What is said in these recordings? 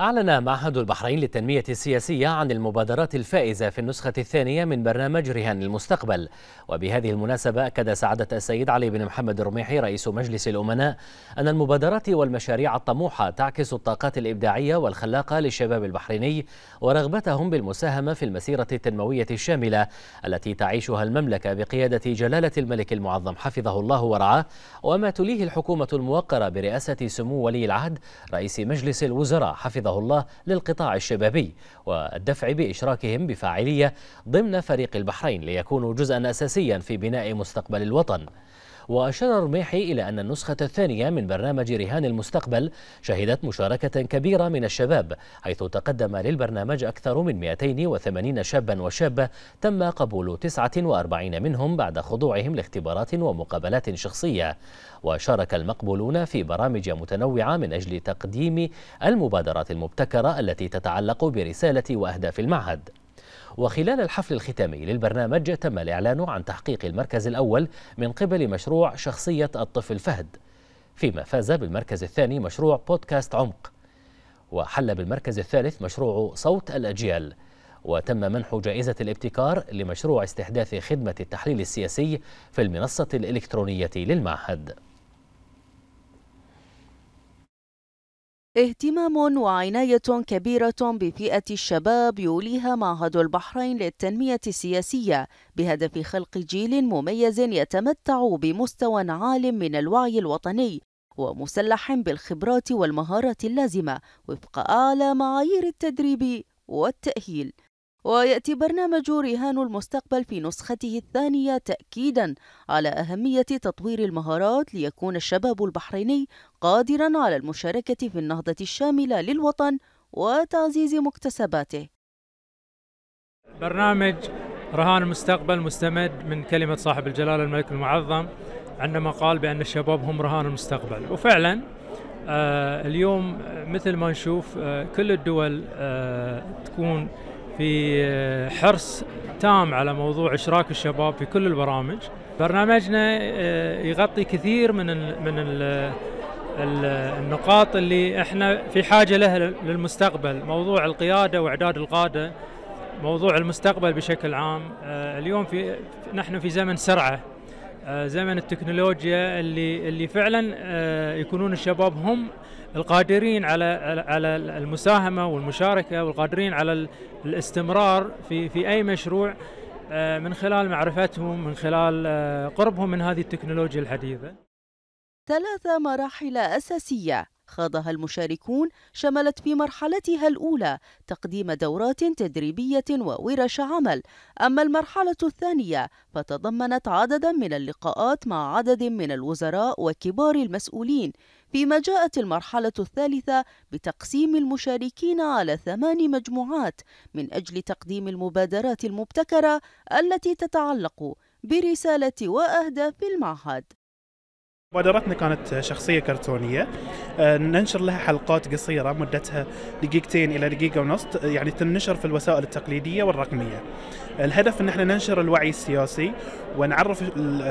أعلن معهد البحرين للتنمية السياسية عن المبادرات الفائزة في النسخة الثانية من برنامج رهان المستقبل وبهذه المناسبة أكد سعادة السيد علي بن محمد الرميحي رئيس مجلس الأمناء أن المبادرات والمشاريع الطموحة تعكس الطاقات الإبداعية والخلاقة للشباب البحريني ورغبتهم بالمساهمة في المسيرة التنموية الشاملة التي تعيشها المملكة بقيادة جلالة الملك المعظم حفظه الله ورعاه وما تليه الحكومة الموقرة برئاسة سمو ولي العهد رئيس مجلس الوزراء حفظ حفظه الله للقطاع الشبابي والدفع بإشراكهم بفاعلية ضمن فريق البحرين ليكونوا جزءا أساسيا في بناء مستقبل الوطن وأشار الرميحي إلى أن النسخة الثانية من برنامج رهان المستقبل شهدت مشاركة كبيرة من الشباب حيث تقدم للبرنامج أكثر من 280 شابا وشابة تم قبول 49 منهم بعد خضوعهم لاختبارات ومقابلات شخصية وشارك المقبولون في برامج متنوعة من أجل تقديم المبادرات المبتكرة التي تتعلق برسالة وأهداف المعهد وخلال الحفل الختامي للبرنامج تم الإعلان عن تحقيق المركز الأول من قبل مشروع شخصية الطفل فهد فيما فاز بالمركز الثاني مشروع بودكاست عمق وحل بالمركز الثالث مشروع صوت الأجيال وتم منح جائزة الابتكار لمشروع استحداث خدمة التحليل السياسي في المنصة الإلكترونية للمعهد اهتمام وعناية كبيرة بفئة الشباب يوليها معهد البحرين للتنمية السياسية بهدف خلق جيل مميز يتمتع بمستوى عال من الوعي الوطني ومسلح بالخبرات والمهارات اللازمة وفق أعلى معايير التدريب والتأهيل ويأتي برنامج رهان المستقبل في نسخته الثانية تأكيدا على أهمية تطوير المهارات ليكون الشباب البحريني قادرا على المشاركة في النهضة الشاملة للوطن وتعزيز مكتسباته برنامج رهان المستقبل مستمد من كلمة صاحب الجلالة الملك المعظم عندما قال بأن الشباب هم رهان المستقبل وفعلا آه، اليوم مثل ما نشوف آه، كل الدول آه، تكون في حرص تام على موضوع اشراك الشباب في كل البرامج برنامجنا يغطي كثير من من النقاط اللي احنا في حاجه لها للمستقبل موضوع القياده واعداد القاده موضوع المستقبل بشكل عام آه، اليوم في نحن في زمن سرعه آه، زمن التكنولوجيا اللي اللي فعلا آه، يكونون الشباب هم القادرين على على المساهمه والمشاركه والقادرين على الاستمرار في في اي مشروع من خلال معرفتهم من خلال قربهم من هذه التكنولوجيا الحديثه ثلاث مراحل أساسية خاضها المشاركون شملت في مرحلتها الأولى تقديم دورات تدريبية وورش عمل، أما المرحلة الثانية فتضمنت عددًا من اللقاءات مع عدد من الوزراء وكبار المسؤولين، فيما جاءت المرحلة الثالثة بتقسيم المشاركين على ثمان مجموعات من أجل تقديم المبادرات المبتكرة التي تتعلق برسالة وأهداف المعهد. مبادرتنا كانت شخصية كرتونية آه، ننشر لها حلقات قصيرة مدتها دقيقتين إلى دقيقة ونص يعني تنشر في الوسائل التقليدية والرقمية الهدف أن احنا ننشر الوعي السياسي ونعرف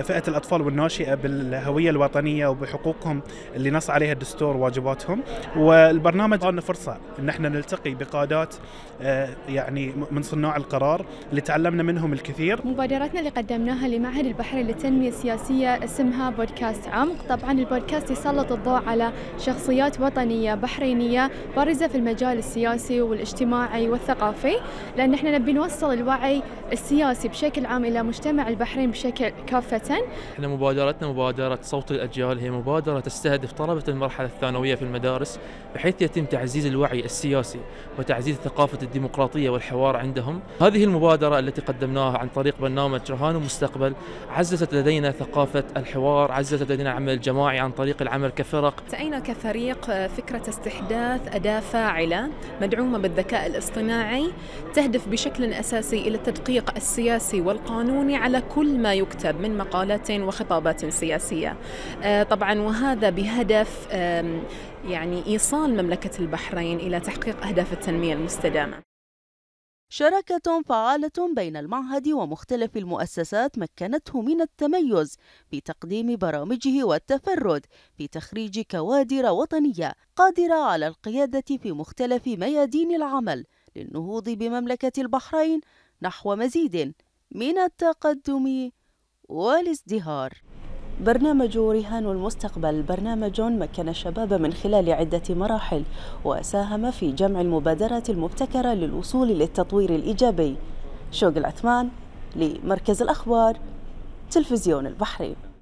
فئة الأطفال والناشئة بالهوية الوطنية وبحقوقهم اللي نص عليها الدستور وواجباتهم والبرنامج لنا فرصة أن احنا نلتقي بقادات آه، يعني من صناع القرار اللي تعلمنا منهم الكثير مبادرتنا اللي قدمناها لمعهد البحر للتنمية السياسية اسمها بودكاست عام اليوم طبعا البودكاست يسلط الضوء على شخصيات وطنية بحرينية بارزة في المجال السياسي والاجتماعي والثقافي لأن احنا نبي نوصل الوعي السياسي بشكل عام إلى مجتمع البحرين بشكل كافة احنا مبادرتنا مبادرة صوت الأجيال هي مبادرة تستهدف طلبة المرحلة الثانوية في المدارس بحيث يتم تعزيز الوعي السياسي وتعزيز ثقافة الديمقراطية والحوار عندهم هذه المبادرة التي قدمناها عن طريق برنامج رهان ومستقبل عززت لدينا ثقافة الحوار عززت لدينا العمل الجماعي عن طريق العمل كفرق تأينا كفريق آه، فكرة استحداث أداة فاعلة مدعومة بالذكاء الاصطناعي تهدف بشكل أساسي إلى التدقيق السياسي والقانوني على كل ما يكتب من مقالات وخطابات سياسية آه، طبعا وهذا بهدف يعني إيصال مملكة البحرين إلى تحقيق أهداف التنمية المستدامة شراكة فعالة بين المعهد ومختلف المؤسسات مكنته من التميز في تقديم برامجه والتفرد في تخريج كوادر وطنية قادرة على القيادة في مختلف ميادين العمل للنهوض بمملكة البحرين نحو مزيد من التقدم والازدهار برنامج رهان المستقبل برنامج مكن الشباب من خلال عدة مراحل وساهم في جمع المبادرات المبتكرة للوصول للتطوير الإيجابي شوق العثمان لمركز الأخبار تلفزيون البحرين